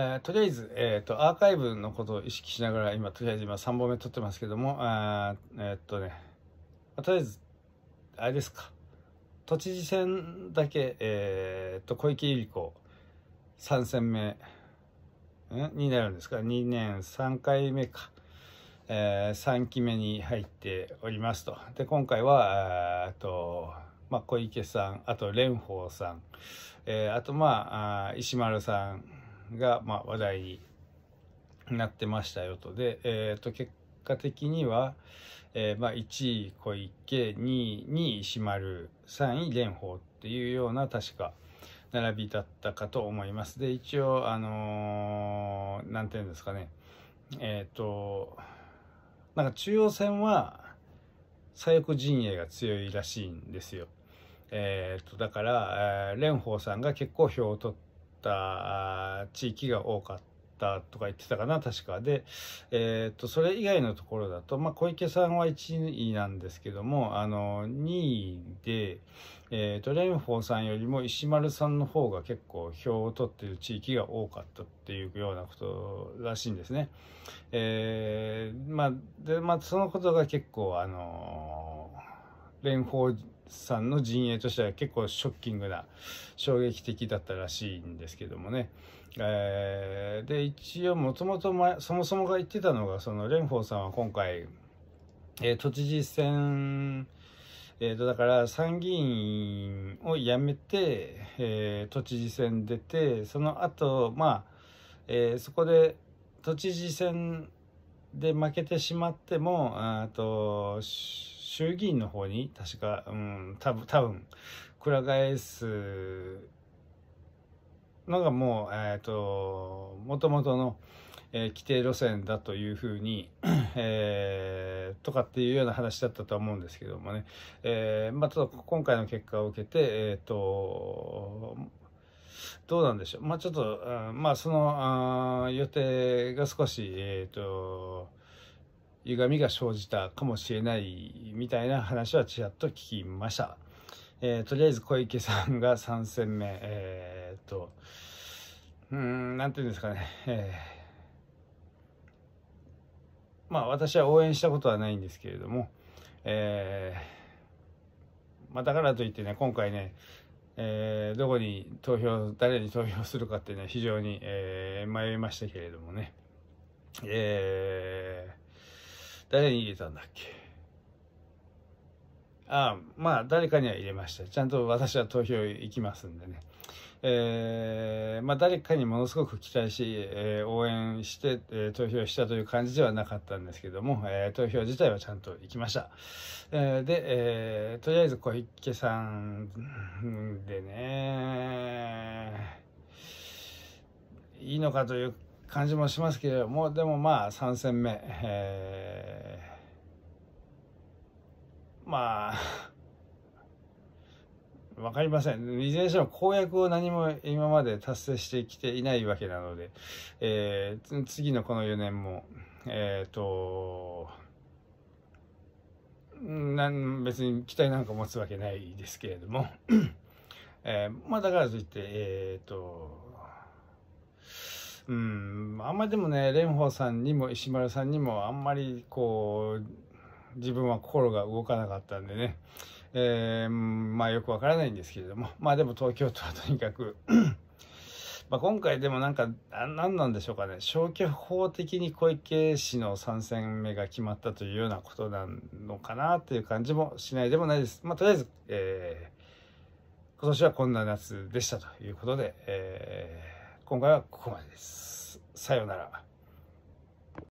えー、とりあえず、えーと、アーカイブのことを意識しながら今とりあえず今3本目撮ってますけどもえー、っとねとりあえずあれですか都知事選だけ、えーと、小池百合子3戦目になるんですか2年3回目か、えー、3期目に入っておりますとで今回はあと、まあ、小池さんあと蓮舫さん、えー、あとまあ石丸さんが、まあ、話題になってましたよと。で、えっ、ー、と、結果的には、えー、まあ、1位小池、2位に石丸、3位蓮舫っていうような、確か、並びだったかと思います。で、一応、あのー、なんていうんですかね、えっ、ー、と、なんか中央線は左翼陣営が強いらしいんですよ。えっ、ー、と、だから、えー、蓮舫さんが結構票を取って、った地域が多かった。とか言ってたかな確かで、えっ、とそれ以外のところだと、まあ、小池さんは1位なんですけどもあの2位で、えー、と蓮舫さんよりも石丸さんの方が結構票を取ってる地域が多かったっていうようなことらしいんですね。えー、まあでまあ、そのことが結構あの蓮舫さんの陣営としては結構ショッキングな衝撃的だったらしいんですけどもね、えー、で一応もともとそもそもが言ってたのがその蓮舫さんは今回、えー、都知事選えーと、とだから参議院を辞めて、えー、都知事選出てその後まあ、えー、そこで都知事選で負けてしまってもあと衆議院の方に確か、うん、多分多分くら替えすのがもう、えっ、ー、と、もともとの、えー、規定路線だというふうに、えー、とかっていうような話だったと思うんですけどもね、えー、まあ、ちょっと今回の結果を受けて、えっ、ー、と、どうなんでしょう。まあ、ちょっと、ん、まあ、そのあ予定が少し、えっ、ー、と、歪みが生じたかもしれないみたいな話はちらっと聞きました。えー、とりあえず小池さんが3戦目、えー、っと、うん、なんていうんですかね、えー、まあ私は応援したことはないんですけれども、えー、まあだからといってね、今回ね、えー、どこに投票、誰に投票するかっていうのは非常に、えー、迷いましたけれどもね、えー、誰に入れたんだっけあまあ誰かには入れましたちゃんと私は投票行きますんでねえー、まあ誰かにものすごく期待し、えー、応援して、えー、投票したという感じではなかったんですけども、えー、投票自体はちゃんと行きました、えー、で、えー、とりあえず小池さんでねいいのかという感じもしますけれどもでもまあ3戦目、えーまあ、わかりません。いずれにしても公約を何も今まで達成してきていないわけなので、えー、次のこの4年も、えっ、ー、と、なん別に期待なんか持つわけないですけれども、えー、まあだからといって、えっ、ー、と、うん、あんまりでもね、蓮舫さんにも石丸さんにもあんまりこう、自分は心が動かなかったんでね、えー、まあよくわからないんですけれども、まあでも東京都はとにかく ま今回でもなんか、何なんでしょうかね、消去法的に小池氏の3戦目が決まったというようなことなのかなという感じもしないでもないです。まあ、とりあえず、えー、今年はこんな夏でしたということで、えー、今回はここまでです。さようなら。